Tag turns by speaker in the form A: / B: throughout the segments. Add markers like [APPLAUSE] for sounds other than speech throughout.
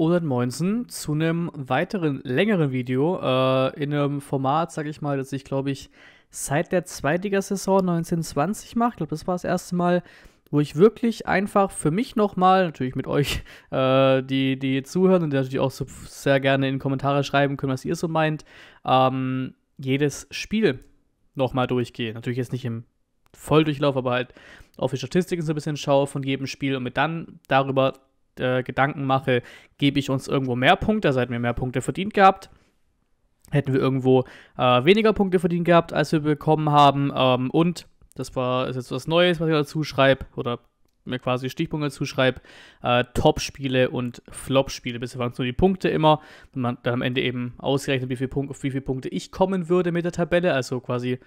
A: Olin Moinsen zu einem weiteren, längeren Video äh, in einem Format, sag ich mal, das ich, glaube ich, seit der Zweitliga-Saison 1920 mache. Ich glaube, das war das erste Mal, wo ich wirklich einfach für mich nochmal, natürlich mit euch, [LAUGHS] äh, die, die zuhören und die natürlich auch so sehr gerne in Kommentare schreiben können, was ihr so meint, ähm, jedes Spiel nochmal durchgehe. Natürlich jetzt nicht im Volldurchlauf, aber halt auf die Statistiken so ein bisschen schaue von jedem Spiel und mir dann darüber äh, Gedanken mache, gebe ich uns irgendwo mehr Punkte, also hätten wir mehr Punkte verdient gehabt. Hätten wir irgendwo äh, weniger Punkte verdient gehabt, als wir bekommen haben. Ähm, und, das war, ist jetzt was Neues, was ich dazu schreibe, oder mir quasi Stichpunkte zuschreibe, äh, Top-Spiele und Flop-Spiele. Bisher waren es nur die Punkte immer. Und man dann am Ende eben ausgerechnet, wie viel Punkt, auf wie viele Punkte ich kommen würde mit der Tabelle. Also quasi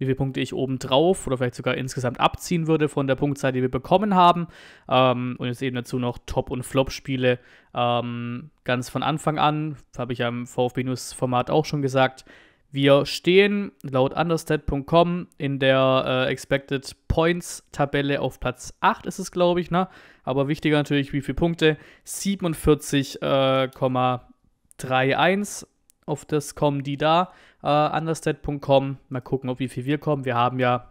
A: wie viele Punkte ich oben drauf oder vielleicht sogar insgesamt abziehen würde von der Punktzahl, die wir bekommen haben. Ähm, und jetzt eben dazu noch Top- und Flop-Spiele ähm, ganz von Anfang an. Habe ich ja im VfB-News-Format auch schon gesagt. Wir stehen laut understat.com in der äh, Expected Points-Tabelle auf Platz 8 ist es, glaube ich, ne? Aber wichtiger natürlich, wie viele Punkte? 47,31 auf das kommen die da. Äh, understat.com. Mal gucken, ob wie viel wir kommen. Wir haben ja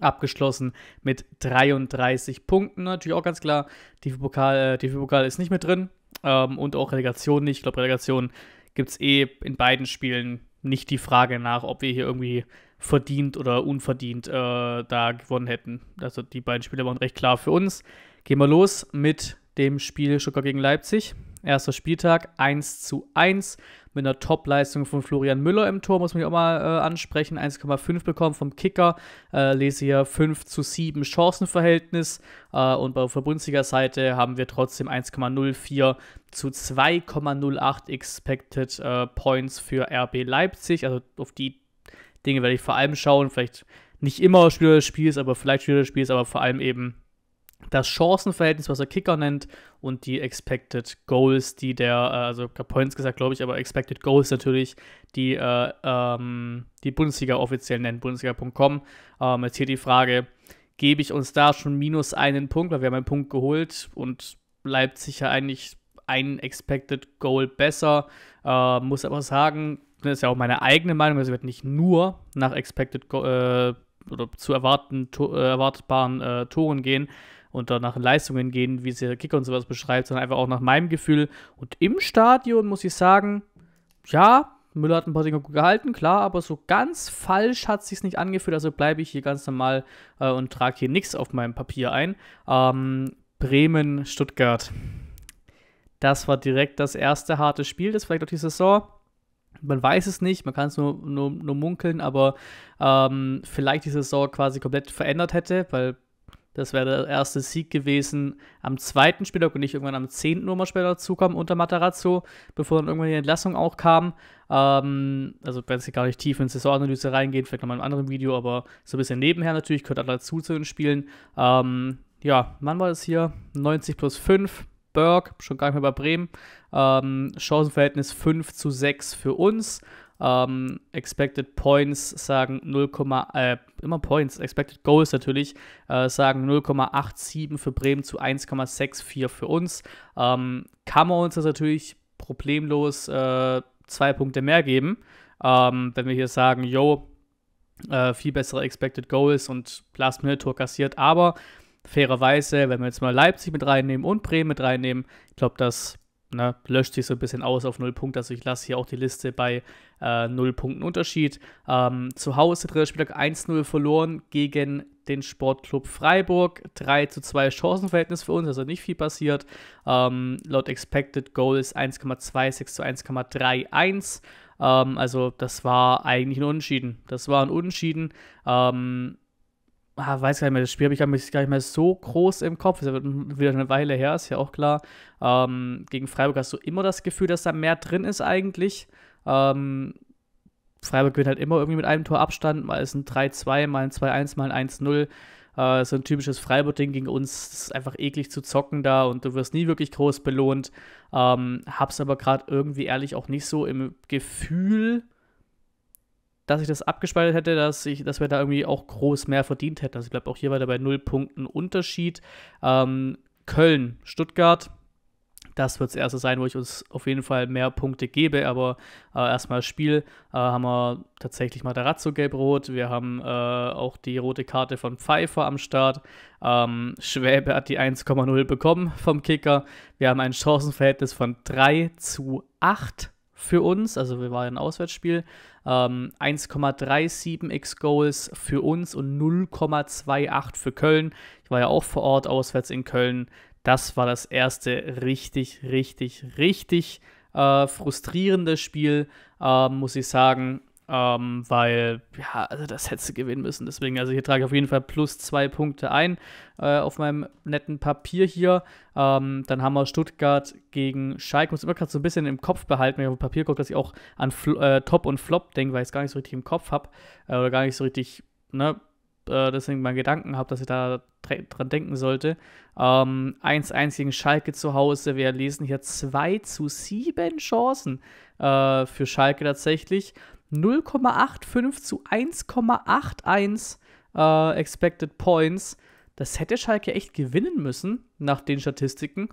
A: abgeschlossen mit 33 Punkten. Natürlich auch ganz klar. Die Pokal, äh, Pokal ist nicht mit drin. Ähm, und auch Relegation nicht. Ich glaube, Relegation gibt es eh in beiden Spielen nicht die Frage nach, ob wir hier irgendwie verdient oder unverdient äh, da gewonnen hätten. Also die beiden Spiele waren recht klar für uns. Gehen wir los mit dem Spiel Schucker gegen Leipzig. Erster Spieltag 1 zu 1 mit einer Top-Leistung von Florian Müller im Tor, muss man ja auch mal äh, ansprechen. 1,5 bekommen vom Kicker. Äh, lese hier 5 zu 7 Chancenverhältnis. Äh, und auf der Bundesliga Seite haben wir trotzdem 1,04 zu 2,08 Expected äh, Points für RB Leipzig. Also auf die Dinge werde ich vor allem schauen. Vielleicht nicht immer Spieler des Spiels, aber vielleicht Spieler des Spiels, aber vor allem eben das Chancenverhältnis, was er Kicker nennt, und die Expected Goals, die der, äh, also Points gesagt, glaube ich, aber Expected Goals natürlich, die äh, ähm, die Bundesliga offiziell nennt, bundesliga.com. Ähm, jetzt hier die Frage, gebe ich uns da schon minus einen Punkt, weil wir haben einen Punkt geholt und Leipzig ja eigentlich einen Expected Goal besser. Äh, muss aber sagen, das ist ja auch meine eigene Meinung, also wird nicht nur nach Expected Goal äh, oder zu erwarten, to äh, erwartbaren äh, Toren gehen, und dann nach Leistungen gehen, wie sie der Kicker und sowas beschreibt, sondern einfach auch nach meinem Gefühl. Und im Stadion muss ich sagen, ja, Müller hat ein paar Dinge gut gehalten, klar, aber so ganz falsch hat es sich nicht angefühlt. Also bleibe ich hier ganz normal äh, und trage hier nichts auf meinem Papier ein. Ähm, Bremen, Stuttgart. Das war direkt das erste harte Spiel, das vielleicht auch die Saison. Man weiß es nicht, man kann es nur, nur, nur munkeln, aber ähm, vielleicht die Saison quasi komplett verändert hätte, weil das wäre der erste Sieg gewesen am zweiten Spieltag und nicht irgendwann am zehnten Uhr mal später dazukommen unter Matarazzo, bevor dann irgendwann die Entlassung auch kam. Ähm, also, wenn es gar nicht tief in Saisonanalyse reingeht, vielleicht nochmal in einem anderen Video, aber so ein bisschen nebenher natürlich, gehört auch dazu zu den Spielen. Ähm, ja, Mann war das hier? 90 plus 5. Berg, schon gar nicht mehr bei Bremen. Ähm, Chancenverhältnis 5 zu 6 für uns. Um, ähm, expected Points sagen 0, äh, immer Points, Expected Goals natürlich, äh, sagen 0,87 für Bremen zu 1,64 für uns. Um, ähm, kann man uns das natürlich problemlos äh, zwei Punkte mehr geben, um, ähm, wenn wir hier sagen, yo, äh, viel bessere Expected Goals und Last-Minute-Tor kassiert, aber fairerweise, wenn wir jetzt mal Leipzig mit reinnehmen und Bremen mit reinnehmen, ich glaube, das ne, löscht sich so ein bisschen aus auf 0 Punkte. Also ich lasse hier auch die Liste bei äh, null äh, Punkten Unterschied. Ähm, zu Hause, dritter Spieltag 1-0 verloren gegen den Sportclub Freiburg. 3 zu 2 Chancenverhältnis für uns, also nicht viel passiert. Ähm, laut Expected Goals 1,26 zu 1,31. Ähm, also das war eigentlich ein Unentschieden. Das war ein Unentschieden. Ähm, ah, weiß gar nicht mehr, das Spiel habe ich gar nicht, mehr so groß im Kopf. Das ist ja wieder eine Weile her, ist ja auch klar. Ähm, gegen Freiburg hast du immer das Gefühl, dass da mehr drin ist eigentlich. Ähm, Freiburg gewinnt halt immer irgendwie mit einem Tor Abstand. Mal ist ein 3-2, mal ein 2-1, mal ein 1-0. Äh, so ein typisches Freiburg-Ding gegen uns. Das ist einfach eklig zu zocken da und du wirst nie wirklich groß belohnt. Ähm, hab's aber gerade irgendwie ehrlich auch nicht so im Gefühl dass ich das abgespeichert hätte, dass, ich, dass wir da irgendwie auch groß mehr verdient hätten. Also ich bleibe auch hier weiter bei null Punkten Unterschied. Ähm, Köln, Stuttgart, das wird das erste sein, wo ich uns auf jeden Fall mehr Punkte gebe. Aber äh, erstmal Spiel äh, haben wir tatsächlich Matarazzo gelb-rot. Wir haben äh, auch die rote Karte von Pfeiffer am Start. Ähm, Schwäbe hat die 1,0 bekommen vom Kicker. Wir haben ein Chancenverhältnis von 3 zu 8 für uns. Also wir waren ein Auswärtsspiel. Ähm, 1,37x Goals für uns und 0,28 für Köln. Ich war ja auch vor Ort auswärts in Köln. Das war das erste richtig, richtig, richtig äh, frustrierende Spiel, äh, muss ich sagen. Ähm, weil, ja, also das hättest du gewinnen müssen. Deswegen, also hier trage ich auf jeden Fall plus zwei Punkte ein äh, auf meinem netten Papier hier. Ähm, dann haben wir Stuttgart gegen Schalke. Ich Muss immer gerade so ein bisschen im Kopf behalten, wenn ich auf Papier gucke, dass ich auch an Fl äh, Top und Flop denke, weil ich es gar nicht so richtig im Kopf habe äh, oder gar nicht so richtig, ne, äh, deswegen meinen Gedanken habe, dass ich da dran denken sollte. 1-1 ähm, gegen Schalke zu Hause. Wir lesen hier 2 zu 7 Chancen äh, für Schalke tatsächlich. 0,85 zu 1,81 äh, Expected Points. Das hätte Schalke echt gewinnen müssen, nach den Statistiken.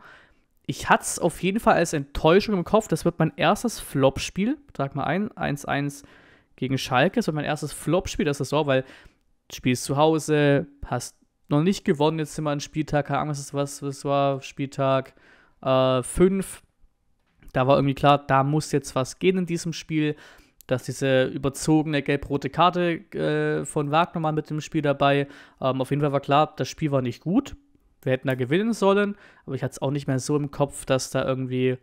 A: Ich hatte es auf jeden Fall als Enttäuschung im Kopf. Das wird mein erstes Flop-Spiel. Trag mal ein, 1-1 gegen Schalke. Das wird mein erstes Flop-Spiel Das ist so, weil du spielst zu Hause, hast noch nicht gewonnen. Jetzt sind wir an Spieltag, keine Ahnung, was es war, Spieltag 5. Äh, da war irgendwie klar, da muss jetzt was gehen in diesem Spiel dass diese überzogene gelb-rote Karte äh, von Wagner mal mit dem Spiel dabei. Ähm, auf jeden Fall war klar, das Spiel war nicht gut. Wir hätten da gewinnen sollen, aber ich hatte es auch nicht mehr so im Kopf, dass da irgendwie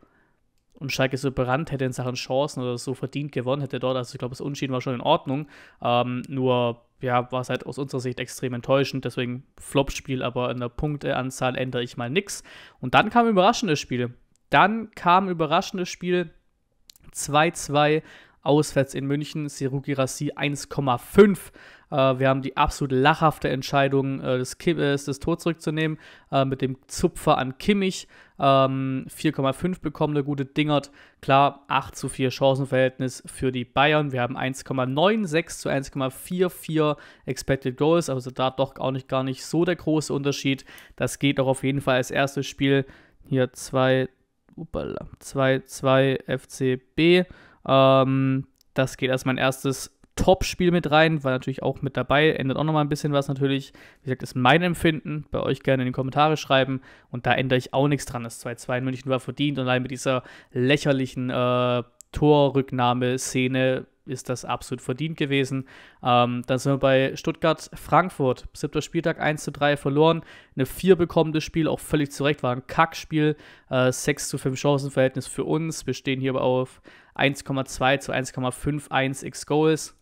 A: und Schalke so berannt hätte in Sachen Chancen oder so verdient gewonnen hätte dort. Also ich glaube, das Unentschieden war schon in Ordnung. Ähm, nur ja, war es halt aus unserer Sicht extrem enttäuschend. Deswegen Flop-Spiel, aber in der Punkteanzahl ändere ich mal nichts. Und dann kam ein überraschendes Spiel. Dann kam ein überraschendes Spiel 2-2 Auswärts in München, Seruki Rassi 1,5. Äh, wir haben die absolut lachhafte Entscheidung, äh, das, Kim, äh, das Tor zurückzunehmen, äh, mit dem Zupfer an Kimmich. Ähm, 4,5 bekommen, der gute Dingert. Klar, 8 zu 4 Chancenverhältnis für die Bayern. Wir haben 1,96 zu 1,44 Expected Goals, also da doch auch nicht, gar nicht so der große Unterschied. Das geht doch auf jeden Fall als erstes Spiel. Hier 2, 2, 2 FCB. Ähm, das geht als mein erstes Top-Spiel mit rein, war natürlich auch mit dabei, ändert auch nochmal ein bisschen was natürlich. Wie gesagt, ist mein Empfinden, bei euch gerne in die Kommentare schreiben und da ändere ich auch nichts dran. Das 2-2 in München war verdient und allein mit dieser lächerlichen äh, Torrücknahme-Szene ist das absolut verdient gewesen. Ähm, dann sind wir bei Stuttgart-Frankfurt. Siebter Spieltag 1 zu 3 verloren. Eine 4 bekommen das Spiel, auch völlig zurecht. War ein Kackspiel. Äh, 6 zu 5 Chancenverhältnis für uns. Wir stehen hier aber auf 1,2 zu 1,51 X-Goals.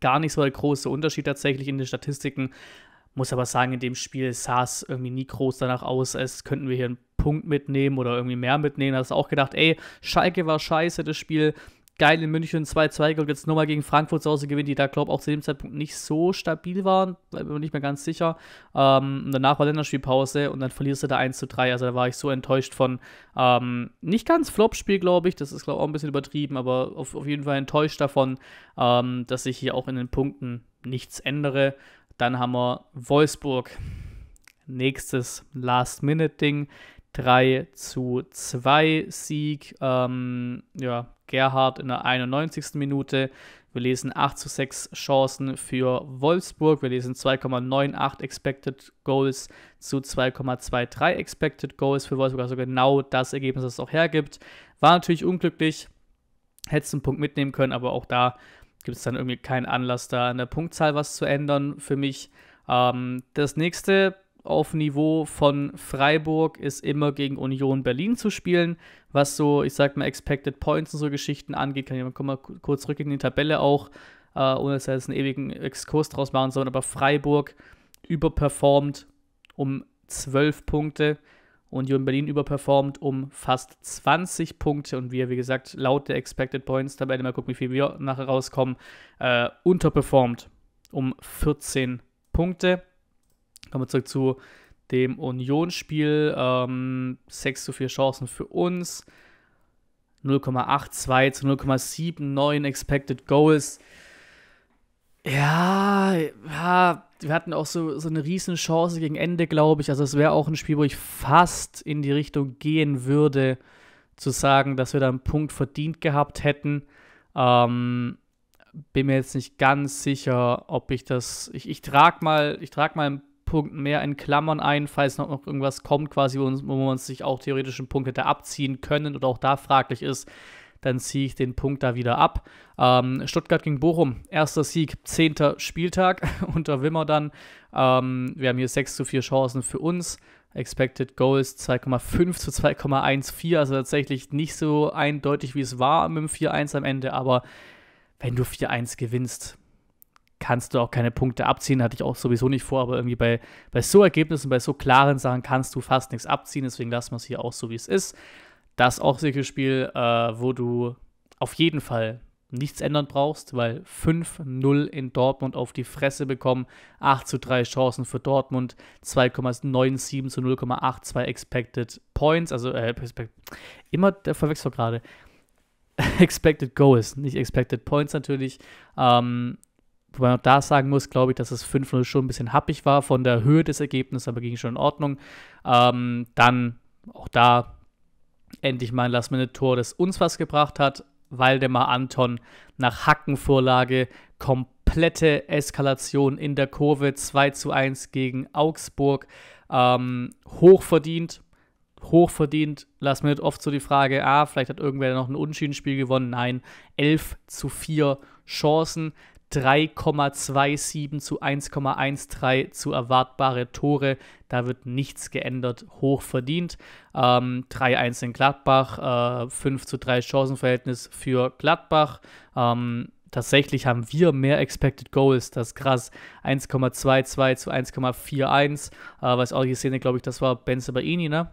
A: Gar nicht so der große Unterschied tatsächlich in den Statistiken. Muss aber sagen, in dem Spiel sah es irgendwie nie groß danach aus, als könnten wir hier einen Punkt mitnehmen oder irgendwie mehr mitnehmen. Da hast du auch gedacht, ey, Schalke war scheiße, das Spiel geil in München 2-2 und jetzt nochmal gegen Frankfurt zu Hause gewinnt, die da, glaube ich, auch zu dem Zeitpunkt nicht so stabil waren. Da bin ich nicht mehr ganz sicher. Ähm, und danach war Länderspielpause und dann verlierst du da 1 zu 3. Also da war ich so enttäuscht von. Ähm, nicht ganz Flop-Spiel, glaube ich. Das ist, glaube ich, auch ein bisschen übertrieben, aber auf, auf jeden Fall enttäuscht davon, ähm, dass ich hier auch in den Punkten nichts ändere. Dann haben wir Wolfsburg. Nächstes Last-Minute-Ding. 3 zu 2 Sieg. Ähm, ja, Gerhard in der 91. Minute. Wir lesen 8 zu 6 Chancen für Wolfsburg. Wir lesen 2,98 Expected Goals zu 2,23 Expected Goals für Wolfsburg. Also genau das Ergebnis, das es auch hergibt. War natürlich unglücklich. Hättest einen Punkt mitnehmen können, aber auch da gibt es dann irgendwie keinen Anlass, da an der Punktzahl was zu ändern für mich. Ähm, das nächste auf Niveau von Freiburg ist immer gegen Union Berlin zu spielen. Was so, ich sag mal, Expected Points und so Geschichten angeht, kann ich mal kurz zurück in die Tabelle auch, äh, ohne dass wir jetzt einen ewigen Exkurs draus machen sollen. Aber Freiburg überperformt um 12 Punkte. Union Berlin überperformt um fast 20 Punkte und wir, wie gesagt, laut der Expected Points Tabelle, mal gucken, wie viel wir nachher rauskommen, äh, unterperformt um 14 Punkte. Kommen wir zurück zu dem Union-Spiel. Ähm, 6 zu 4 Chancen für uns. 0,82 zu 0,79 Expected Goals. Ja, ja, wir hatten auch so, so eine riesen Chance gegen Ende, glaube ich. Also es wäre auch ein Spiel, wo ich fast in die Richtung gehen würde, zu sagen, dass wir da einen Punkt verdient gehabt hätten. Ähm, bin mir jetzt nicht ganz sicher, ob ich das. Ich, ich trage mal, ich trag mal Punkt mehr in Klammern ein, falls noch irgendwas kommt, quasi, wo, uns, wo wir sich auch theoretischen Punkte da abziehen können oder auch da fraglich ist, dann ziehe ich den Punkt da wieder ab. Ähm, Stuttgart gegen Bochum, erster Sieg, zehnter Spieltag [LAUGHS] unter Wimmer dann. Ähm, wir haben hier 6 zu 4 Chancen für uns. Expected Goals 2,5 zu 2,14, also tatsächlich nicht so eindeutig, wie es war mit dem 4-1 am Ende, aber wenn du 4-1 gewinnst, kannst du auch keine Punkte abziehen. Hatte ich auch sowieso nicht vor, aber irgendwie bei, bei so Ergebnissen, bei so klaren Sachen kannst du fast nichts abziehen. Deswegen lassen wir es hier auch so, wie es ist. Das ist auch sicher Spiel, äh, wo du auf jeden Fall nichts ändern brauchst, weil 5-0 in Dortmund auf die Fresse bekommen, 8 zu 3 Chancen für Dortmund, 2,97 zu 0,82 Expected Points, also äh, immer der Verwechsel gerade. [LAUGHS] expected Goals, nicht Expected Points natürlich. Ähm, Wobei man auch da sagen muss, glaube ich, dass es 5-0 schon ein bisschen happig war von der Höhe des Ergebnisses, aber ging schon in Ordnung. Ähm, dann auch da endlich mal ein Last-Minute-Tor, das uns was gebracht hat. Waldemar Anton nach Hackenvorlage komplette Eskalation in der Kurve 2 zu 1 gegen Augsburg. Ähm, hochverdient, hochverdient. Last Minute oft so die Frage, ah, vielleicht hat irgendwer noch ein Unschiedenspiel gewonnen. Nein, 11 zu 4 Chancen. 3,27 zu 1,13 zu erwartbare Tore. Da wird nichts geändert, hoch verdient. Ähm, 3-1 in Gladbach, äh, 5 zu 3 Chancenverhältnis für Gladbach. Ähm, tatsächlich haben wir mehr Expected Goals, das ist krass. 1,22 zu 1,41, äh, was auch gesehen glaube ich, das war Ben Sabaini, ne?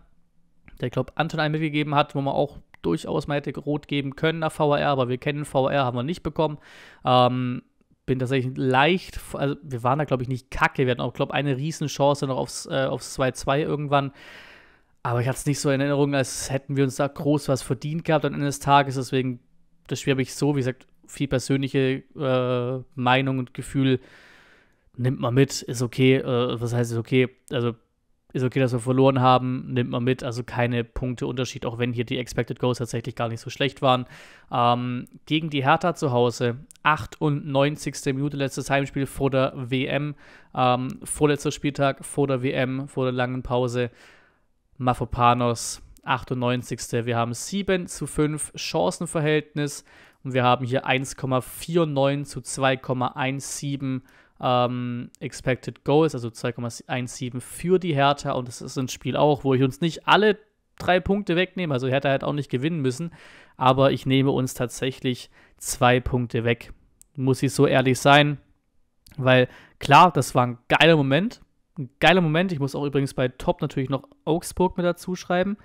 A: Der, glaube Anton einen mitgegeben hat, wo man auch durchaus mal hätte rot geben können nach VR, aber wir kennen VR, haben wir nicht bekommen. Ähm, bin tatsächlich leicht, also wir waren da, glaube ich, nicht kacke. Wir hatten auch, glaube ich, eine Riesenchance noch aufs, äh, aufs 2-2 irgendwann. Aber ich hatte es nicht so in Erinnerung, als hätten wir uns da groß was verdient gehabt am Ende des Tages. Deswegen, das Spiel habe ich so, wie gesagt, viel persönliche äh, Meinung und Gefühl nimmt man mit, ist okay. Äh, was heißt, ist okay? Also ist okay, dass wir verloren haben, nimmt man mit. Also keine Punkteunterschied, auch wenn hier die Expected Goals tatsächlich gar nicht so schlecht waren. Ähm, gegen die Hertha zu Hause, 98. Minute, letztes Heimspiel vor der WM, ähm, vorletzter Spieltag vor der WM, vor der langen Pause. Mafopanos, 98. Wir haben 7 zu 5 Chancenverhältnis und wir haben hier 1,49 zu 2,17 ähm, Expected Goals, also 2,17 für die Hertha. Und es ist ein Spiel auch, wo ich uns nicht alle drei Punkte wegnehme. Also Hertha hat auch nicht gewinnen müssen. Aber ich nehme uns tatsächlich zwei Punkte weg. Muss ich so ehrlich sein. Weil klar, das war ein geiler Moment. Ein geiler Moment. Ich muss auch übrigens bei Top natürlich noch Augsburg mit dazu schreiben.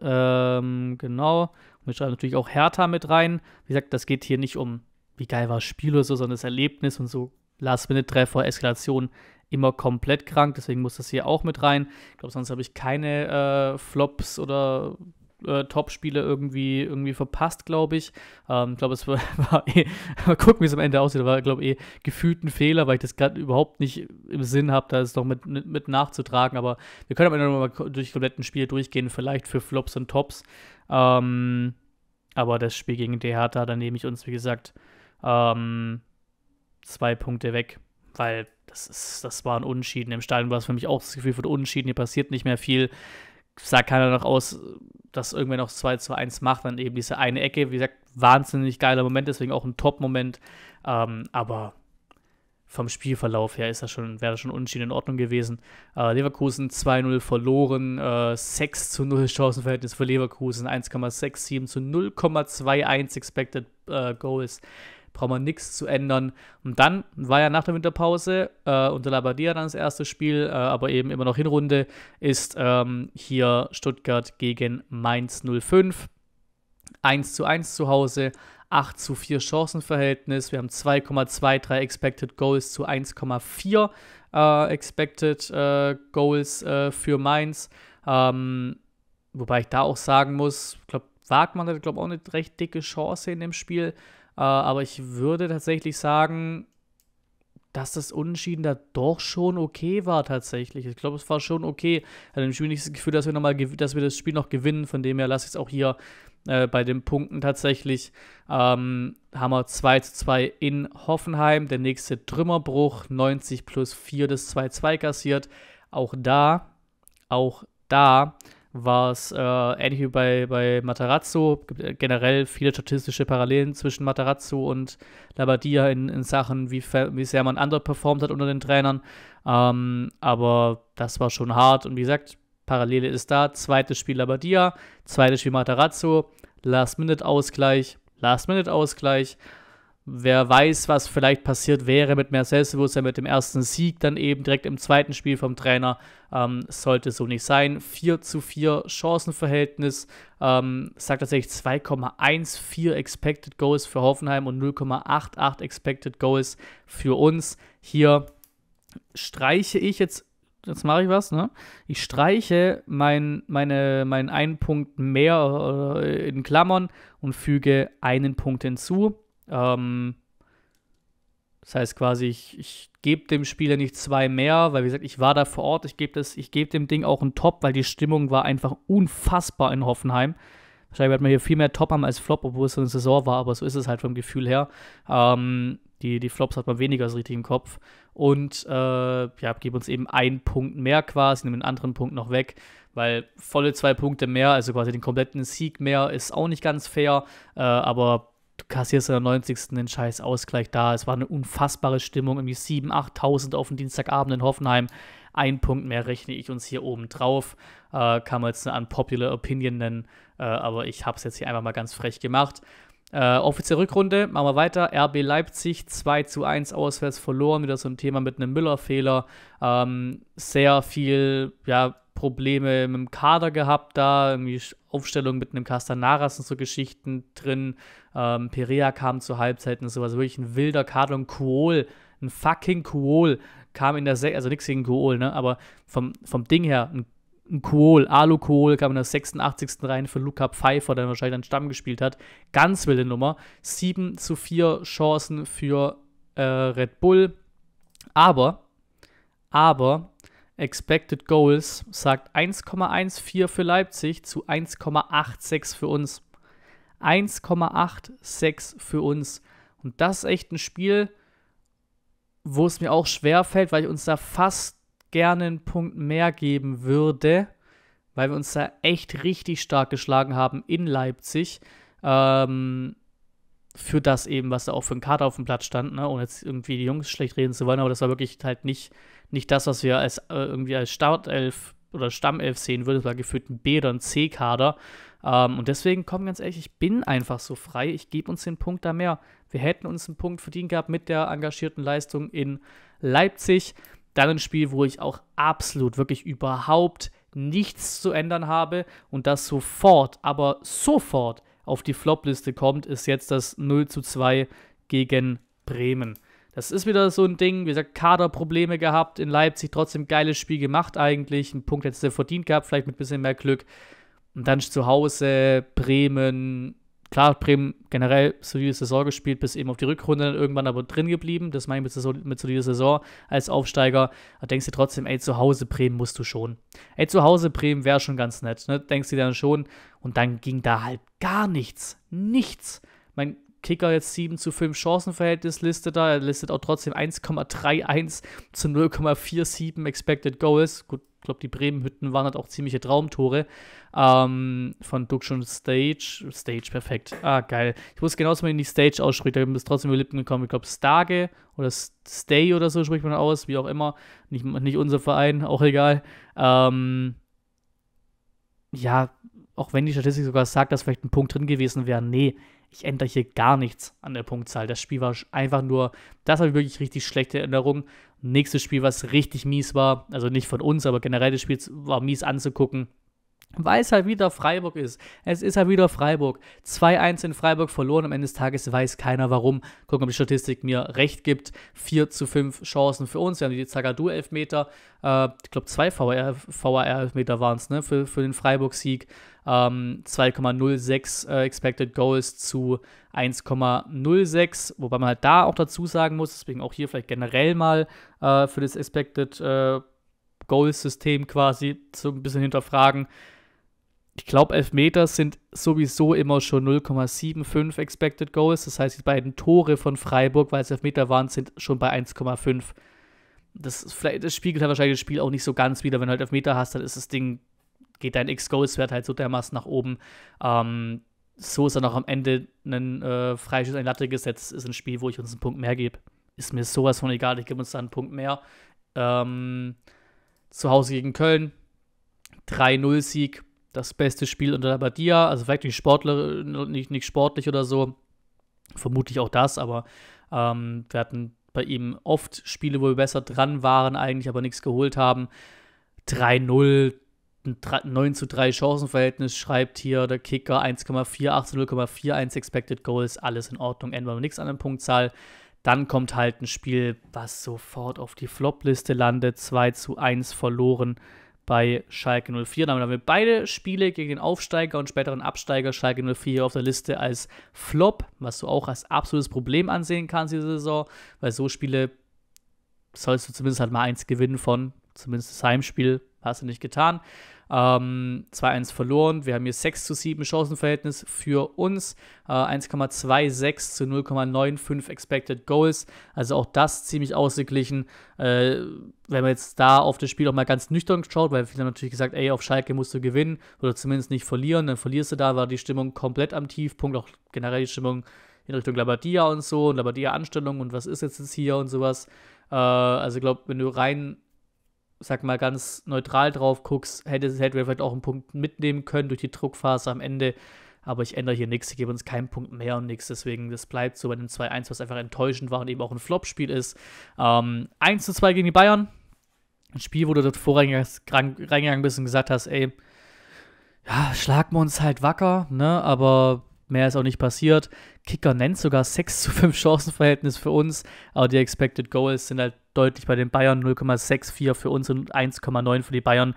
A: Ähm, genau. Und wir schreiben natürlich auch Hertha mit rein. Wie gesagt, das geht hier nicht um, wie geil war das Spiel oder so, sondern das Erlebnis und so Last-Minute-Treffer, Eskalation immer komplett krank, deswegen muss das hier auch mit rein. Ich glaube, sonst habe ich keine äh, Flops oder äh, Top-Spiele irgendwie, irgendwie verpasst, glaube ich. Ähm, ich glaube, es [LAUGHS] war, war eh, mal gucken, wie es am Ende aussieht, war, glaube ich, eh gefühlt ein Fehler, weil ich das gerade überhaupt nicht im Sinn habe, da es noch mit, mit, mit, nachzutragen. Aber wir können am Ende nochmal durch die kompletten Spiele durchgehen, vielleicht für Flops und Tops. Ähm, aber das Spiel gegen die Hertha, da nehme ich uns, wie gesagt, ähm, zwei Punkte weg, weil das, ist, das war ein Unentschieden. Im Stadion war es für mich auch das Gefühl von Unentschieden, hier passiert nicht mehr viel. Sah keiner noch aus, dass irgendwer noch 2 zu 1 macht, dann eben diese eine Ecke. Wie gesagt, wahnsinnig geiler Moment, deswegen auch ein Top-Moment. Ähm, aber vom Spielverlauf her ist das schon, wäre das schon unentschieden in Ordnung gewesen. Äh, Leverkusen 2-0 verloren, äh, 6 0 Chancenverhältnis für Leverkusen, 1,67 zu 0,21 Expected äh, Goals. Braucht man nichts zu ändern. Und dann war ja nach der Winterpause äh, unter Labadia dann das erste Spiel, äh, aber eben immer noch Hinrunde, ist ähm, hier Stuttgart gegen Mainz 05. 1 zu 1 zu Hause, 8 zu 4 Chancenverhältnis. Wir haben 2,23 Expected Goals zu 1,4 äh, Expected äh, Goals äh, für Mainz. Ähm, wobei ich da auch sagen muss, ich glaube, Wagmann hat, glaube auch eine recht dicke Chance in dem Spiel. Äh, aber ich würde tatsächlich sagen, dass das Unentschieden da doch schon okay war tatsächlich. Ich glaube, es war schon okay. Ich hatte im nicht das Gefühl, dass wir, noch mal, dass wir das Spiel noch gewinnen. Von dem her lasse ich es auch hier äh, bei den Punkten tatsächlich. Ähm, haben wir 2 zu 2 in Hoffenheim. Der nächste Trümmerbruch, 90 plus 4 das 2 2 kassiert. Auch da, auch da war es äh, ähnlich wie bei, bei Matarazzo. Gibt äh, generell viele statistische Parallelen zwischen Matarazzo und Labadia in, in Sachen, wie, wie sehr man underperformed hat unter den Trainern. Ähm, aber das war schon hart und wie gesagt, Parallele ist da, zweites Spiel Labadia, zweites Spiel Matarazzo, Last-Minute-Ausgleich, Last-Minute-Ausgleich. Wer weiß, was vielleicht passiert wäre mit mehr Selbstbewusstsein, mit dem ersten Sieg, dann eben direkt im zweiten Spiel vom Trainer. Ähm, sollte so nicht sein. 4 zu 4 Chancenverhältnis, ähm, sagt tatsächlich 2,14 Expected Goals für Hoffenheim und 0,88 Expected Goals für uns. Hier streiche ich jetzt jetzt mache ich was, ne? Ich streiche mein, meine, meinen einen Punkt mehr äh, in Klammern und füge einen Punkt hinzu. Ähm, das heißt quasi, ich, ich gebe dem Spieler nicht zwei mehr, weil wie gesagt, ich war da vor Ort, ich gebe geb dem Ding auch einen Top, weil die Stimmung war einfach unfassbar in Hoffenheim. Wahrscheinlich wird man hier viel mehr Top haben als Flop, obwohl es so eine Saison war, aber so ist es halt vom Gefühl her. Ähm, die, die Flops hat man weniger so richtig im Kopf. Und äh, ja, gib uns eben einen Punkt mehr quasi, nimm den anderen Punkt noch weg, weil volle zwei Punkte mehr, also quasi den kompletten Sieg mehr, ist auch nicht ganz fair. Äh, aber du kassierst in der 90. den scheiß Ausgleich da. Es war eine unfassbare Stimmung, irgendwie 7.000, 8.000 auf dem Dienstagabend in Hoffenheim. Ein Punkt mehr rechne ich uns hier oben drauf. Äh, kann man jetzt eine unpopular Opinion nennen, äh, aber ich habe es jetzt hier einfach mal ganz frech gemacht. Äh, offizielle Rückrunde, machen wir weiter. RB Leipzig 2 zu 1 auswärts verloren. Wieder so ein Thema mit einem Müller-Fehler. Ähm, sehr viel ja, Probleme mit dem Kader gehabt da. Irgendwie Aufstellung mit einem Castanaras und so Geschichten drin. Ähm, Perea kam zur Halbzeit und sowas. Wirklich ein wilder Kader. Und Kuol, ein fucking Kuol, kam in der Sek also nichts gegen Kuol, ne? aber vom, vom Ding her ein ein Kohl, Alu Kohl, kam in der 86. Reihe für Luca Pfeiffer, der wahrscheinlich dann Stamm gespielt hat. Ganz wilde Nummer. 7 zu 4 Chancen für äh, Red Bull. Aber, aber, Expected Goals sagt 1,14 für Leipzig zu 1,86 für uns. 1,86 für uns. Und das ist echt ein Spiel, wo es mir auch schwer fällt, weil ich uns da fast gerne einen Punkt mehr geben würde, weil wir uns da echt richtig stark geschlagen haben in Leipzig. Ähm, für das eben, was da auch für ein Kader auf dem Platz stand, ne? ohne jetzt irgendwie die Jungs schlecht reden zu wollen, aber das war wirklich halt nicht, nicht das, was wir als äh, irgendwie als Startelf oder Stammelf sehen würden. Es war gefühlt ein B- oder ein C-Kader. Ähm, und deswegen, komm, ganz ehrlich, ich bin einfach so frei. Ich gebe uns den Punkt da mehr. Wir hätten uns einen Punkt verdient gehabt mit der engagierten Leistung in Leipzig. Dann ein Spiel, wo ich auch absolut wirklich überhaupt nichts zu ändern habe und das sofort, aber sofort auf die Flopliste kommt, ist jetzt das 0 zu 2 gegen Bremen. Das ist wieder so ein Ding, wie gesagt, Kaderprobleme gehabt in Leipzig, trotzdem geiles Spiel gemacht eigentlich. Ein Punkt hättest du verdient gehabt, vielleicht mit ein bisschen mehr Glück. Und dann zu Hause, Bremen, klar, Bremen generell solide Saison gespielt, bis eben auf die Rückrunde irgendwann aber drin geblieben. Das meine ich mit, Saison, mit solider Saison als Aufsteiger. Da denkst du trotzdem, ey, zu Hause Bremen musst du schon. Ey, zu Hause Bremen wäre schon ganz nett, ne? Denkst du dann schon. Und dann ging da halt gar nichts. Nichts. Mein Kicker jetzt 7 zu 5 Chancenverhältnis listet er. Er listet auch trotzdem 1,31 zu 0,47 Expected Goals. Gut, ich glaube, die Bremenhütten waren halt auch ziemliche Traumtore ähm, von Duction Stage. Stage, perfekt. Ah, geil. Ich wusste genau, dass man in die Stage ausspricht. Da bin ich trotzdem über Lippen gekommen. Ich glaube, Stage oder Stay oder so spricht man aus, wie auch immer. Nicht, nicht unser Verein, auch egal. Ähm, ja, auch wenn die Statistik sogar sagt, dass vielleicht ein Punkt drin gewesen wäre. Nee, ich ändere hier gar nichts an der Punktzahl. Das Spiel war einfach nur, das habe ich wirklich richtig schlechte Erinnerung. Nächstes Spiel, was richtig mies war, also nicht von uns, aber generell das Spiel war mies anzugucken, weil es halt wieder Freiburg ist. Es ist halt wieder Freiburg. 2-1 in Freiburg verloren. Am Ende des Tages weiß keiner warum. Gucken, ob die Statistik mir recht gibt. 4 zu 5 Chancen für uns. Wir haben die Zagadou-Elfmeter. Äh, ich glaube, zwei vr elfmeter waren es ne? für, für den Freiburg-Sieg. Ähm, 2,06 äh, Expected Goals zu 1,06. Wobei man halt da auch dazu sagen muss, deswegen auch hier vielleicht generell mal äh, für das Expected äh, Goals-System quasi so ein bisschen hinterfragen ich glaube, Elfmeter sind sowieso immer schon 0,75 Expected Goals. Das heißt, die beiden Tore von Freiburg, weil es Elfmeter waren, sind schon bei 1,5. Das, das spiegelt halt wahrscheinlich das Spiel auch nicht so ganz wieder. Wenn du halt Elfmeter hast, dann ist das Ding, geht dein X-Goals-Wert halt so dermaßen nach oben. Ähm, so ist dann auch am Ende ein äh, Freischuss, ein Latte gesetzt, ist ein Spiel, wo ich uns einen Punkt mehr gebe. Ist mir sowas von egal, ich gebe uns da einen Punkt mehr. Ähm, zu Hause gegen Köln, 3-0-Sieg das beste Spiel unter der Badia. Also vielleicht nicht, Sportler, nicht, nicht sportlich oder so, vermutlich auch das, aber ähm, wir hatten bei ihm oft Spiele, wo wir besser dran waren, eigentlich aber nichts geholt haben. 3-0, 9 zu 3 Chancenverhältnis schreibt hier der Kicker 1,4, 0,41 Expected Goals, alles in Ordnung, ändern wir nichts an der Punktzahl. Dann kommt halt ein Spiel, was sofort auf die Flop-Liste landet, 2 zu 1 verloren bei Schalke 04. Damit haben wir beide Spiele gegen den Aufsteiger und späteren Absteiger Schalke 04 auf der Liste als Flop, was du auch als absolutes Problem ansehen kannst diese Saison, weil so Spiele sollst du zumindest halt mal eins gewinnen von, Zumindest das Heimspiel hast du nicht getan. Ähm, 2-1 verloren. Wir haben hier 6 zu 7 Chancenverhältnis für uns. Äh, 1,26 zu 0,95 Expected Goals. Also auch das ziemlich ausgeglichen. Äh, wenn man jetzt da auf das Spiel auch mal ganz nüchtern schaut, weil viele haben natürlich gesagt, ey, auf Schalke musst du gewinnen oder zumindest nicht verlieren. Dann verlierst du da, war die Stimmung komplett am Tiefpunkt. Auch generell die Stimmung in Richtung Labadia und so und Labadia-Anstellung und was ist jetzt, hier und sowas. Äh, also ich glaube, wenn du rein sag mal, ganz neutral drauf guckst, hätte Hathaway vielleicht auch einen Punkt mitnehmen können durch die Druckphase am Ende. Aber ich ändere hier nichts, ich gebe uns keinen Punkt mehr und nichts. Deswegen, das bleibt so bei dem 2-1, was einfach enttäuschend war und eben auch ein Flop-Spiel ist. Ähm, 1-2 gegen die Bayern. Ein Spiel, wo du dort reingegangen bist und gesagt hast, ey, ja, schlagen wir uns halt wacker, ne? Aber Mehr ist auch nicht passiert. Kicker nennt sogar 6 zu 5 Chancenverhältnis für uns, aber die Expected Goals sind halt deutlich bei den Bayern 0,64 für uns und 1,9 für die Bayern.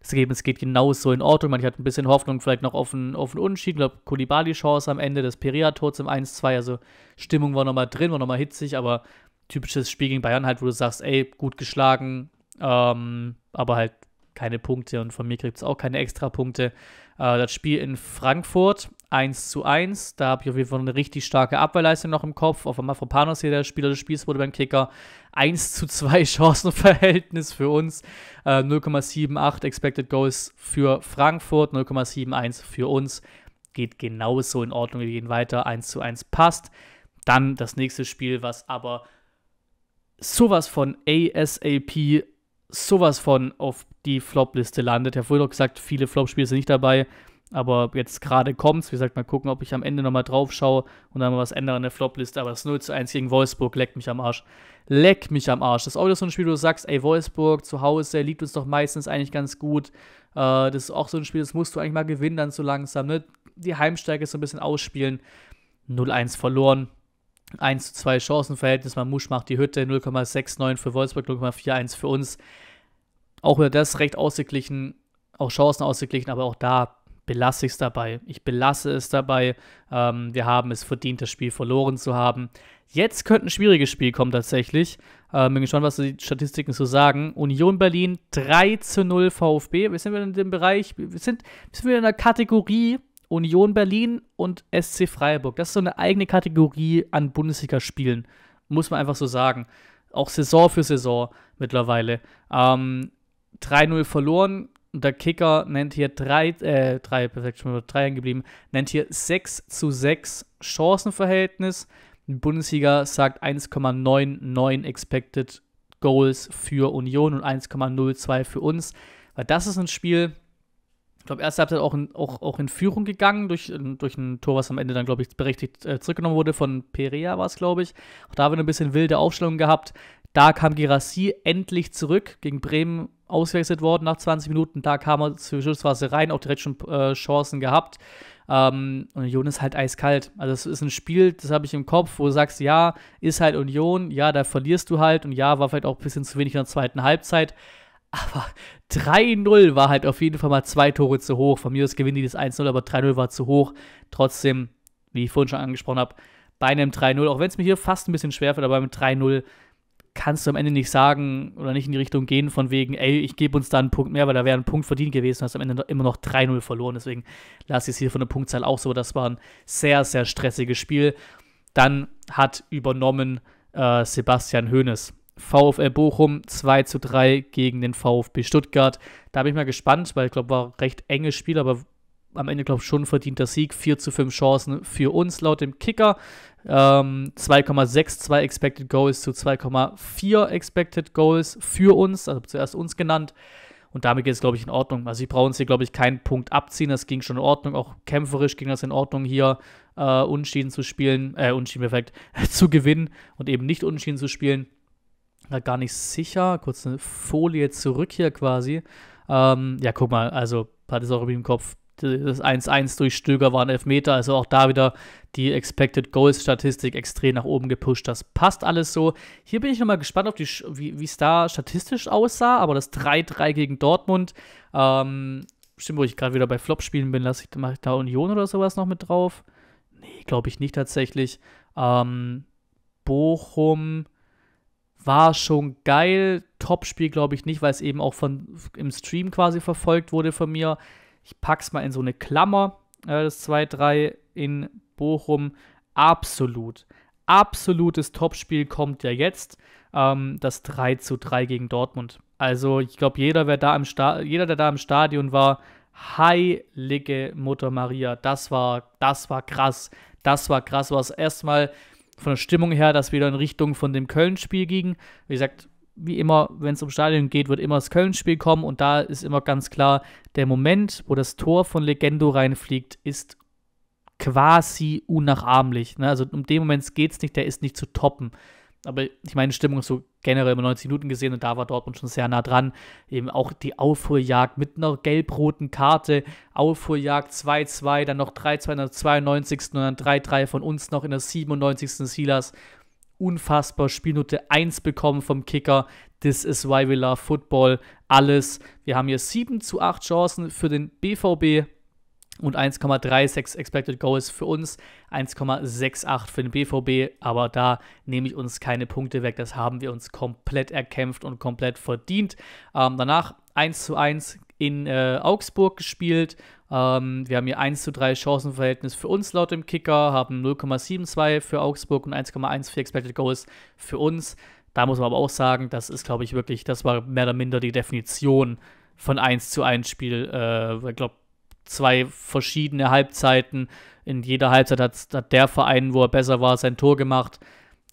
A: Das Ergebnis geht genauso in Ordnung. Man hat ein bisschen Hoffnung vielleicht noch auf einen, auf einen Unentschieden. Ich glaube, Kolibali-Chance am Ende des Perea-Tor zum 1-2. Also Stimmung war nochmal drin, war nochmal hitzig, aber typisches Spiel gegen Bayern halt, wo du sagst, ey, gut geschlagen, ähm, aber halt keine Punkte und von mir kriegt es auch keine Extrapunkte. Äh, das Spiel in Frankfurt 1 zu 1. Da habe ich auf jeden Fall eine richtig starke Abwehrleistung noch im Kopf. Auf einmal Fropanos hier, der Spieler des Spiels wurde beim Kicker. 1 zu 2 [LAUGHS] Chancenverhältnis für uns. Äh, 0,78 Expected Goals für Frankfurt, 0,71 für uns. Geht genauso in Ordnung, wir gehen weiter. 1 zu 1 passt. Dann das nächste Spiel, was aber sowas von ASAP, sowas von auf die Flop-Liste landet. Ich habe vorhin auch gesagt, viele Flop-Spiele sind nicht dabei. Aber jetzt gerade kommt es. Wie gesagt, mal gucken, ob ich am Ende nochmal drauf schaue und dann mal was ändere an der Flopliste. Aber das 0 zu 1 gegen Wolfsburg leckt mich am Arsch. Leckt mich am Arsch. Das ist auch wieder so ein Spiel, wo du sagst, ey, Wolfsburg zu Hause liegt uns doch meistens eigentlich ganz gut. Äh, das ist auch so ein Spiel, das musst du eigentlich mal gewinnen dann so langsam. Ne? Die Heimstärke ist so ein bisschen ausspielen. 0-1 verloren. 1 zu 2 Chancenverhältnis. Man Musch macht die Hütte. 0,69 für Wolfsburg, 0,41 für uns. Auch wieder das recht ausgeglichen. Auch Chancen ausgeglichen, aber auch da belasse ich es dabei. Ich belasse es dabei. Ähm, wir haben es verdient, das Spiel verloren zu haben. Jetzt könnte ein schwieriges Spiel kommen tatsächlich. Ähm, bin gespannt, was die Statistiken so sagen. Union Berlin 3 zu 0 VfB. Wir sind wieder in dem Bereich, wir sind, sind wieder in der Kategorie Union Berlin und SC Freiburg. Das ist so eine eigene Kategorie an Bundesligaspielen. Muss man einfach so sagen. Auch Saison für Saison mittlerweile. Ähm, 3-0 verloren, der Kicker nennt hier drei, äh, drei, perfekt, schon über drei geblieben, nennt hier 6 zu 6 Chancenverhältnis. Die Bundesliga sagt 1,99 Expected Goals für Union und 1,02 für uns. Weil das ist ein Spiel, ich glaube, erste Halbzeit auch in, auch, auch in Führung gegangen durch, äh, durch ein Tor, was am Ende dann, glaube ich, berechtigt äh, zurückgenommen wurde. Von Perea war es, glaube ich. Auch da haben wir ein bisschen wilde Aufstellung gehabt. Da kam Girassi endlich zurück, gegen Bremen ausgewechselt worden nach 20 Minuten. Da kam er zur Schussphase rein, auch direkt schon äh, Chancen gehabt. Ähm, und Union ist halt eiskalt. Also, es ist ein Spiel, das habe ich im Kopf, wo du sagst, ja, ist halt Union, ja, da verlierst du halt und ja, war vielleicht auch ein bisschen zu wenig in der zweiten Halbzeit. Aber 3-0 [LAUGHS] war halt auf jeden Fall mal zwei Tore zu hoch. Von mir aus gewinnen die das 1-0, aber 3-0 war zu hoch. Trotzdem, wie ich vorhin schon angesprochen habe, bei einem 3-0, auch wenn es mir hier fast ein bisschen schwerfällt, aber beim 3-0 kannst du am Ende nicht sagen oder nicht in die Richtung gehen von wegen, ey, ich gebe uns da einen Punkt mehr, weil da wäre ein Punkt verdient gewesen, hast am Ende immer noch 3-0 verloren. Deswegen lasse ich es hier von der Punktzahl auch so. Das war ein sehr, sehr stressiges Spiel. Dann hat übernommen äh, Sebastian Hoeneß. VfL Bochum 2 zu 3 gegen den VfB Stuttgart. Da bin ich mal gespannt, weil ich glaube, war ein recht enges Spiel, aber am Ende, glaube ich, schon verdienter Sieg. 4 zu 5 Chancen für uns laut dem Kicker. Ähm, 2,62 Expected Goals zu 2,4 Expected Goals für uns, also zuerst uns genannt. Und damit geht es, glaube ich, in Ordnung. Also, ich brauche uns hier, glaube ich, keinen Punkt abziehen. Das ging schon in Ordnung. Auch kämpferisch ging das in Ordnung, hier äh, Unschieden zu spielen, äh, Unschieden perfekt, [LAUGHS] zu gewinnen und eben nicht Unschieden zu spielen. Da gar nicht sicher. Kurz eine Folie zurück hier quasi. Ähm, ja, guck mal, also hat es auch irgendwie im Kopf das 1-1 durch Stöger waren ein Elfmeter. Also auch da wieder die Expected Goals-Statistik extrem nach oben gepusht. Das passt alles so. Hier bin ich nochmal gespannt, auf die, wie es da statistisch aussah. Aber das 3-3 gegen Dortmund, ähm, stimmt, wo ich gerade wieder bei Flop-Spielen bin, lasse ich, ich da Union oder sowas noch mit drauf? Nee, glaube ich nicht tatsächlich. Ähm, Bochum war schon geil. Top-Spiel glaube ich nicht, weil es eben auch von, im Stream quasi verfolgt wurde von mir ich pack's mal in so eine Klammer, äh, das 2-3 in Bochum. Absolut, absolutes Topspiel kommt ja jetzt. Ähm, das 3 zu 3 gegen Dortmund. Also, ich glaube, jeder, jeder, der da im Stadion war, heilige Mutter Maria, das war, das war krass. Das war krass. Was erstmal von der Stimmung her, dass wieder in Richtung von dem Köln-Spiel gingen. Wie gesagt, wie immer, wenn es um Stadion geht, wird immer das Köln-Spiel kommen und da ist immer ganz klar, der Moment, wo das Tor von Legendo reinfliegt, ist quasi unnachahmlich. Ne? Also um den Moment geht es nicht, der ist nicht zu toppen. Aber ich meine, Stimmung ist so generell immer 90 Minuten gesehen und da war Dortmund schon sehr nah dran. Eben auch die Aufholjagd mit einer gelb-roten Karte, Aufholjagd 2-2, dann noch 3-2 in der 92. und dann 3-3 von uns noch in der 97. Silas unfassbar. Spielnote 1 bekommen vom Kicker. This is why we love football. Alles. Wir haben hier 7 zu 8 Chancen für den BVB und 1,36 Expected Goals für uns, 1,68 für den BVB. Aber da nehme ich uns keine Punkte weg. Das haben wir uns komplett erkämpft und komplett verdient. Ähm, danach 1 zu 1 in äh, Augsburg gespielt. Ähm, wir haben hier 1 zu 3 Chancenverhältnis für uns laut dem Kicker, haben 0,72 für Augsburg und 1,1 für Expected Goals für uns. Da muss man aber auch sagen, das ist, glaube ich, wirklich, das war mehr oder minder die Definition von 1 zu 1 Spiel. Äh, ich glaube, zwei verschiedene Halbzeiten. In jeder Halbzeit hat, hat, der Verein, wo er besser war, sein Tor gemacht.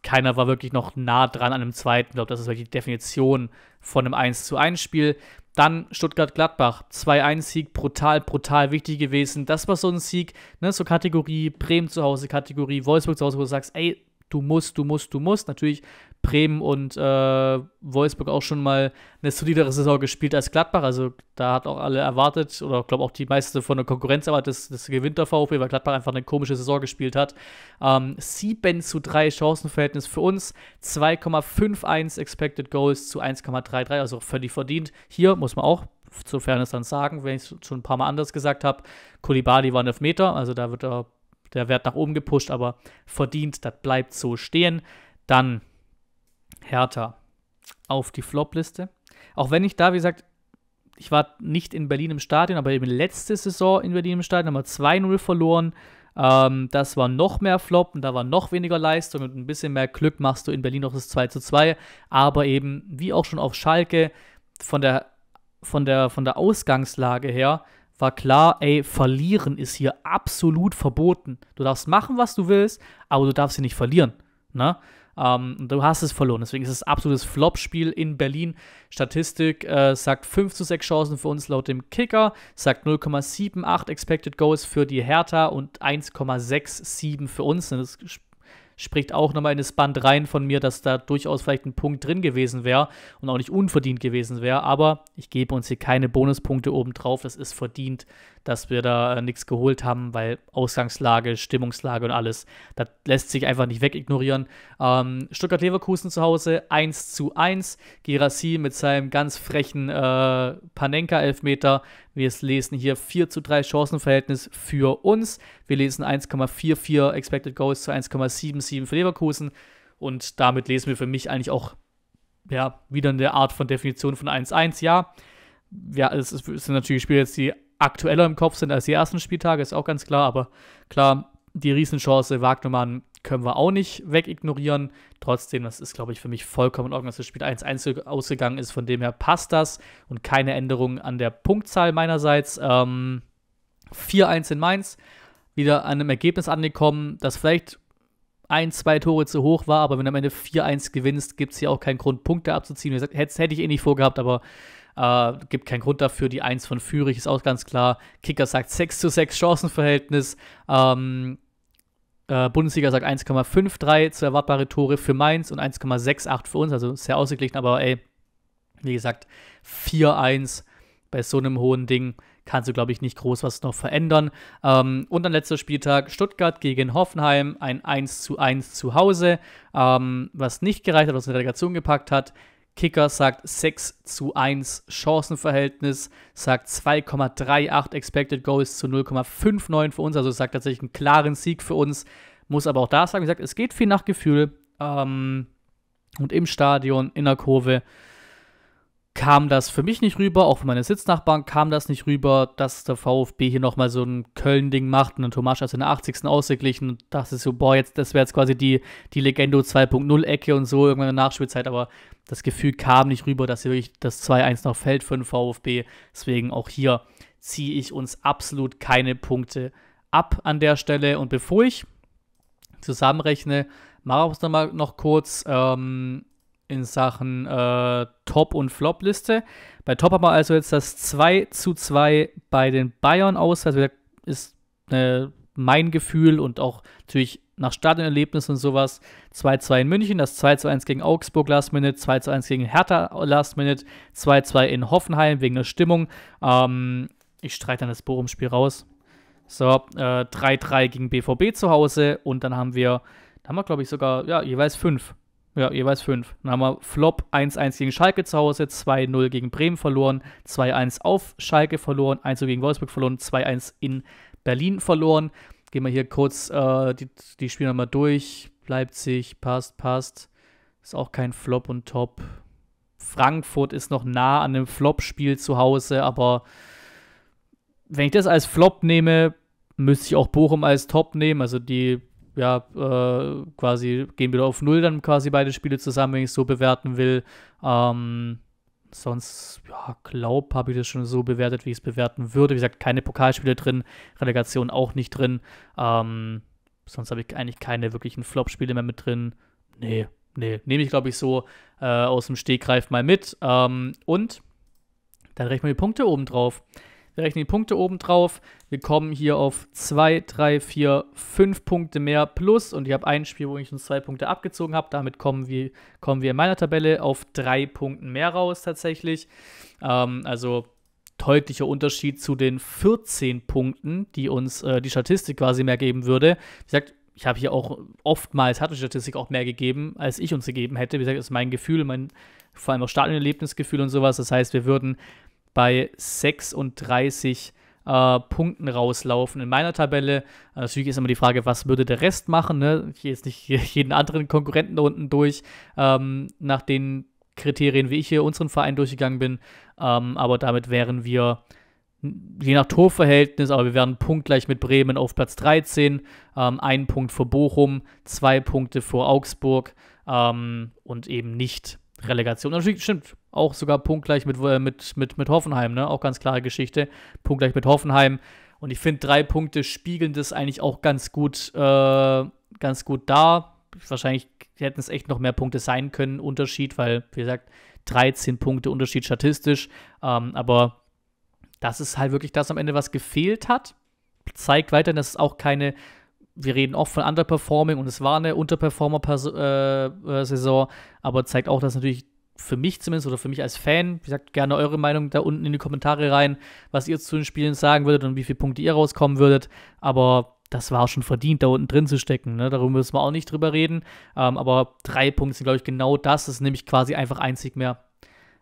A: Keiner war wirklich noch nah dran an einem zweiten. Ich glaube, das ist wirklich die Definition von einem 1 zu 1 Spiel. Dann Stuttgart-Gladbach, 2-1-Sieg, brutal, brutal wichtig gewesen. Das war so ein Sieg, ne, so Kategorie Bremen zu Hause, Kategorie Wolfsburg zu Hause, wo du sagst, ey, du musst, du musst, du musst. Natürlich Bremen und äh, Wolfsburg auch schon mal eine solidere Saison gespielt als Gladbach. Also da hat auch alle erwartet, oder ich glaube auch die meiste von der Konkurrenz erwartet, dass, das gewinnt der VfB, weil Gladbach einfach eine komische Saison gespielt hat. Ähm, 7 zu 3 Chancenverhältnis für uns, 2,51 Expected Goals zu 1,33, also völlig verdient. Hier muss man auch sofern es dann sagen, wenn ich es schon ein paar Mal anders gesagt habe, Kolibali war ein Elfmeter, also da wird der, der Wert nach oben gepusht, aber verdient, das bleibt so stehen. Dann Hertha auf die Flop-Liste. Auch wenn ich da, wie gesagt, ich war nicht in Berlin im Stadion, aber eben letzte Saison in Berlin im Stadion haben wir 2-0 verloren. Ähm, das war noch mehr Flop und da war noch weniger Leistung und ein bisschen mehr Glück machst du in Berlin noch das 2-2. Aber eben, wie auch schon auf Schalke, von der, von der, von der Ausgangslage her, war klar, ey, verlieren ist hier absolut verboten. Du darfst machen, was du willst, aber du darfst sie nicht verlieren. Ne? Ähm, du hast es verloren. Deswegen ist es ein absolutes Flop-Spiel in Berlin. Statistik äh, sagt 5 zu 6 Chancen für uns laut dem Kicker, sagt 0,78 Expected Goals für die Hertha und 1,67 für uns. Das spricht auch nochmal in das Band rein von mir, dass da durchaus vielleicht ein Punkt drin gewesen wäre und auch nicht unverdient gewesen wäre. Aber ich gebe uns hier keine Bonuspunkte obendrauf. Das ist verdient, dass wir da äh, nichts geholt haben, weil Ausgangslage, Stimmungslage und alles, das lässt sich einfach nicht wegignorieren. Ähm, Stuttgart-Leverkusen zu Hause 1 zu 1. Girassi mit seinem ganz frechen äh, Panenka-Elfmeter wir lesen hier 4 zu 3 Chancenverhältnis für uns. Wir lesen 1,44 Expected Goals zu 1,77 für Leverkusen. Und damit lesen wir für mich eigentlich auch ja, wieder eine Art von Definition von 1-1. Ja, ja es, ist, es sind natürlich Spiele die aktueller im Kopf sind als die ersten Spieltage, ist auch ganz klar. Aber klar, die Riesenchance Wagnermann können wir auch nicht wegignorieren. Trotzdem, das ist, glaube ich, für mich vollkommen in Ordnung, dass das Spiel 1-1 ausgegangen ist. Von dem her passt das und keine Änderung an der Punktzahl meinerseits. Ähm, 4-1 in Mainz, wieder an einem Ergebnis angekommen, das vielleicht ein, zwei Tore zu hoch war, aber wenn du am Ende 4-1 gewinnst, gibt es hier auch keinen Grund, Punkte abzuziehen. Wie gesagt, hätte, hätte ich eh nicht vorgehabt, aber äh, gibt keinen Grund dafür. Die 1 von Fürich ist auch ganz klar. Kicker sagt 6 zu 6 Chancenverhältnis. Ähm, äh, Bundesliga sagt 1,53 zu erwartbare Tore für Mainz und 1,68 für uns. Also sehr ausgeglichen, aber ey, wie gesagt, 4-1 bei so einem hohen Ding kannst du, glaube ich, nicht groß was noch verändern. Ähm, und dann letzter Spieltag Stuttgart gegen Hoffenheim, ein 1 zu 1 zu Hause, ähm, was nicht gereicht hat, was eine Relegation gepackt hat. Kicker sagt 6 zu 1 Chancenverhältnis, sagt 2,38 Expected Goals zu 0,59 für uns, also sagt tatsächlich einen klaren Sieg für uns. Muss aber auch da sagen, wie gesagt, es geht viel nach Gefühl ähm, und im Stadion, in der Kurve kam das für mich nicht rüber, auch für meine Sitznachbarn kam das nicht rüber, dass der VfB hier nochmal so ein Köln-Ding macht und dann Tomasch also in der 80. ausgeglichen und dachte so, boah, jetzt, das wäre jetzt quasi die, die Legendo 2.0-Ecke und so irgendwann in der Nachspielzeit, aber das Gefühl kam nicht rüber, dass hier wirklich das 2-1 noch fällt für den VfB. Deswegen auch hier ziehe ich uns absolut keine Punkte ab an der Stelle. Und bevor ich zusammenrechne, mache ich es nochmal noch kurz. Ähm, in Sachen äh, Top- und Flop-Liste. Bei Top haben wir also jetzt das 2 zu 2 bei den Bayern aus. Also ist äh, mein Gefühl und auch natürlich nach Stadionerlebnis und sowas. 2-2 in München, das 2-1 gegen Augsburg Last Minute, 2-1 gegen Hertha Last Minute, 2-2 in Hoffenheim wegen der Stimmung. Ähm, ich streite dann das Bochum-Spiel raus. So, 3-3 äh, gegen BVB zu Hause und dann haben wir, da haben wir glaube ich sogar, ja, jeweils 5. Ja, jeweils fünf. Dann haben wir Flop 1-1 gegen Schalke zu Hause, 2-0 gegen Bremen verloren, 2-1 auf Schalke verloren, 1 gegen Wolfsburg verloren, 2-1 in Berlin verloren. Gehen wir hier kurz äh, die, die Spiele nochmal durch. Leipzig, passt, passt. Ist auch kein Flop und Top. Frankfurt ist noch nah an einem Flop-Spiel zu Hause, aber wenn ich das als Flop nehme, müsste ich auch Bochum als Top nehmen. Also die ja, äh, quasi gehen wieder auf Null dann quasi beide Spiele zusammen, wenn ich es so bewerten will. Ähm, sonst, ja, glaub, habe ich das schon so bewertet, wie ich es bewerten würde. Wie gesagt, keine Pokalspiele drin, Relegation auch nicht drin. Ähm, sonst habe ich eigentlich keine wirklichen Flop-Spiele mehr mit drin. Nee, nee, nehme ich, glaube ich, so äh, aus dem Stegreif mal mit. Ähm, und dann rechnen wir die Punkte oben drauf. Wir rechnen die Punkte oben drauf. Wir kommen hier auf 2, 3, 4, 5 Punkte mehr plus. Und ich habe ein Spiel, wo ich uns 2 Punkte abgezogen habe. Damit kommen wir, kommen wir in meiner Tabelle auf 3 Punkten mehr raus tatsächlich. Ähm, also deutlicher Unterschied zu den 14 Punkten, die uns äh, die Statistik quasi mehr geben würde. Wie gesagt, ich habe hier auch oftmals, hat die Statistik auch mehr gegeben, als ich uns gegeben hätte. Wie gesagt, das ist mein Gefühl, mein vor allem auch Stadionerlebnisgefühl und sowas. Das heißt, wir würden bei 36 äh, Punkten rauslaufen. In meiner Tabelle, äh, natürlich ist immer die Frage, was würde der Rest machen? Ne? Ich gehe jetzt nicht [LAUGHS] jeden anderen Konkurrenten da unten durch, ähm, nach den Kriterien, wie ich hier unseren Verein durchgegangen bin. Ähm, aber damit wären wir je nach Torverhältnis, aber wir wären punktgleich mit Bremen auf Platz 13, ähm, ein Punkt vor Bochum, zwei Punkte vor Augsburg ähm, und eben nicht Relegation. Natürlich also, stimmt, auch sogar punktgleich mit, äh, mit, mit, mit Hoffenheim, ne? Auch ganz klare Geschichte. Punktgleich mit Hoffenheim. Und ich finde, drei Punkte spiegeln das eigentlich auch ganz gut, äh, ganz gut dar. Wahrscheinlich hätten es echt noch mehr Punkte sein können, Unterschied, weil, wie gesagt, 13 Punkte Unterschied statistisch. Ähm, aber das ist halt wirklich das am Ende, was gefehlt hat. Zeigt weiterhin, dass es auch keine wir reden oft von Underperforming und es war eine Unterperformer-Saison, äh, äh, aber zeigt auch, dass natürlich für mich zumindest oder für mich als Fan, wie gesagt, gerne eure Meinung da unten in die Kommentare rein, was ihr zu den Spielen sagen würdet und wie viele Punkte ihr rauskommen würdet. Aber das war schon verdient, da unten drin zu stecken. Ne? Darüber müssen wir auch nicht drüber reden. Ähm, aber drei Punkte sind, glaube ich, genau das. Das ist nämlich quasi einfach einzig mehr.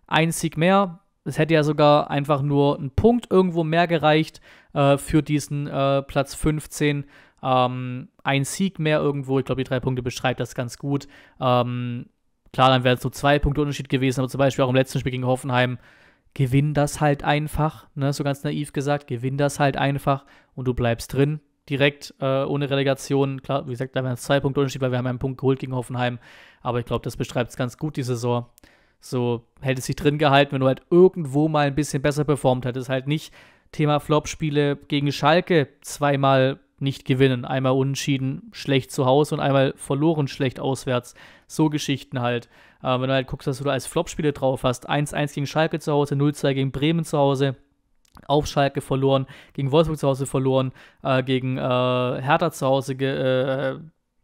A: Einzig mehr. Es hätte ja sogar einfach nur ein Punkt irgendwo mehr gereicht äh, für diesen äh, Platz 15. Ähm, ein Sieg mehr irgendwo, ich glaube, die drei Punkte beschreibt das ganz gut. Ähm, klar, dann wären es so zwei Punkte Unterschied gewesen, aber zum Beispiel auch im letzten Spiel gegen Hoffenheim, gewinn das halt einfach, ne? so ganz naiv gesagt, gewinn das halt einfach und du bleibst drin, direkt äh, ohne Relegation. Klar, wie gesagt, da wären es zwei Punkte Unterschied, weil wir haben einen Punkt geholt gegen Hoffenheim, aber ich glaube, das beschreibt es ganz gut, die Saison. So hätte es sich drin gehalten, wenn du halt irgendwo mal ein bisschen besser performt hättest. Halt nicht Thema Flop-Spiele gegen Schalke zweimal nicht gewinnen. Einmal unentschieden schlecht zu Hause und einmal verloren schlecht auswärts. So Geschichten halt. Äh, wenn du halt guckst, was du da als Flop-Spiele drauf hast. 1-1 gegen Schalke zu Hause, 0-2 gegen Bremen zu Hause. Auf Schalke verloren, gegen Wolfsburg zu Hause verloren, äh, gegen äh, Hertha zu Hause ge äh,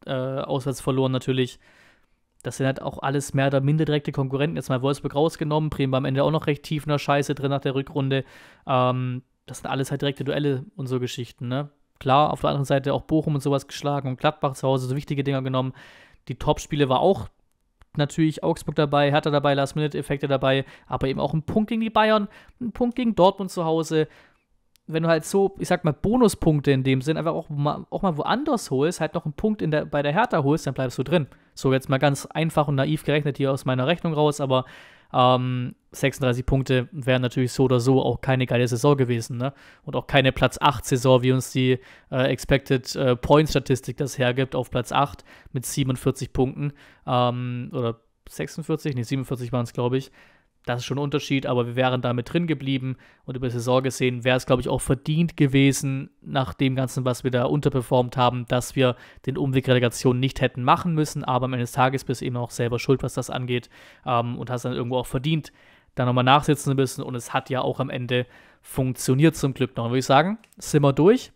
A: äh, auswärts verloren natürlich. Das sind halt auch alles mehr oder minder direkte Konkurrenten. Jetzt mal Wolfsburg rausgenommen, Bremen war am Ende auch noch recht tief in der Scheiße drin nach der Rückrunde. Ähm, das sind alles halt direkte Duelle und so Geschichten, ne? Klar, auf der anderen Seite auch Bochum und sowas geschlagen und Gladbach zu Hause, so wichtige Dinger genommen. Die Topspiele war auch natürlich Augsburg dabei, Hertha dabei, Last-Minute-Effekte dabei, aber eben auch ein Punkt gegen die Bayern, ein Punkt gegen Dortmund zu Hause. Wenn du halt so, ich sag mal, Bonuspunkte in dem Sinn einfach auch mal, auch mal woanders holst, halt noch einen Punkt der, bei der Hertha holst, dann bleibst du drin. So jetzt mal ganz einfach und naiv gerechnet hier aus meiner Rechnung raus, aber ähm, 36 Punkte wären natürlich so oder so auch keine geile Saison gewesen, ne? Und auch keine Platz 8 Saison, wie uns die äh, Expected äh, Point Statistik das hergibt, auf Platz 8 mit 47 Punkten ähm, oder 46, nee, 47 waren es, glaube ich das ist schon ein Unterschied, aber wir wären damit drin geblieben und über die Saison gesehen wäre es, glaube ich, auch verdient gewesen, nach dem Ganzen, was wir da unterperformt haben, dass wir den Umweg Relegation nicht hätten machen müssen, aber am Ende des Tages bist du eben auch selber schuld, was das angeht ähm, und hast dann irgendwo auch verdient, da nochmal nachsitzen zu müssen und es hat ja auch am Ende funktioniert zum Glück noch. Dann würde ich sagen, sind wir durch.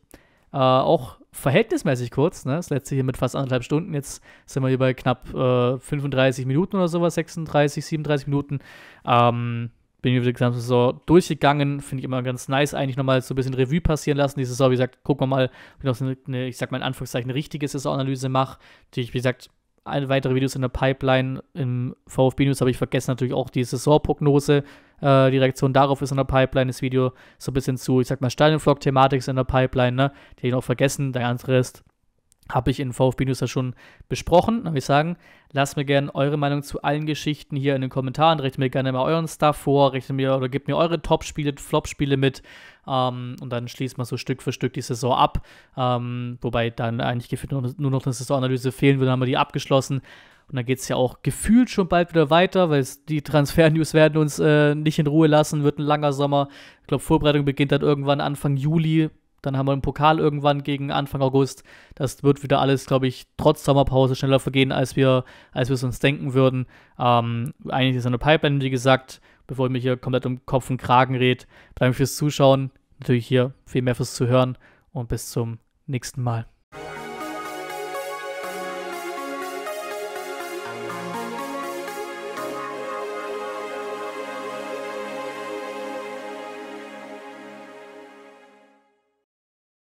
A: Äh, auch verhältnismäßig kurz, ne? das letzte hier mit fast anderthalb Stunden. Jetzt sind wir hier bei knapp äh, 35 Minuten oder sowas, 36, 37 Minuten. Ähm, bin hier über die gesamte Saison durchgegangen. Finde ich immer ganz nice, eigentlich nochmal so ein bisschen Revue passieren lassen. Diese Saison, wie gesagt, gucken wir mal, ob ich noch eine, ich sag mal in Anführungszeichen, richtige Saisonanalyse mache. Die ich, wie gesagt, weitere Videos in der Pipeline. Im VfB News habe ich vergessen natürlich auch die Saisonprognose. Äh, die Reaktion darauf ist in der Pipeline. Das Video so ein bisschen zu, ich sag mal, Stadionvlog-Thematik ist in der Pipeline. Ne? Die habe ich noch vergessen. Der andere ist habe ich in VfB News ja schon besprochen. Dann würde ich sagen, lasst mir gerne eure Meinung zu allen Geschichten hier in den Kommentaren. Rechnet mir gerne mal euren Stuff vor, rechnet mir oder gebt mir eure Top-Spiele, Flop-Spiele mit. Ähm, und dann schließt man so Stück für Stück die Saison ab. Ähm, wobei dann eigentlich gefühlt nur, nur noch eine Saisonanalyse fehlen würde, dann haben wir die abgeschlossen. Und dann geht es ja auch gefühlt schon bald wieder weiter, weil die Transfer-News werden uns äh, nicht in Ruhe lassen, wird ein langer Sommer. Ich glaube, Vorbereitung beginnt dann irgendwann Anfang Juli, dann haben wir einen Pokal irgendwann gegen Anfang August. Das wird wieder alles, glaube ich, trotz Sommerpause schneller vergehen, als wir, als wir es uns denken würden. Ähm, eigentlich ist eine Pipeline, wie gesagt, bevor ich mich hier komplett um Kopf und Kragen rede. Danke fürs Zuschauen. Natürlich hier viel mehr fürs Zuhören und bis zum nächsten Mal.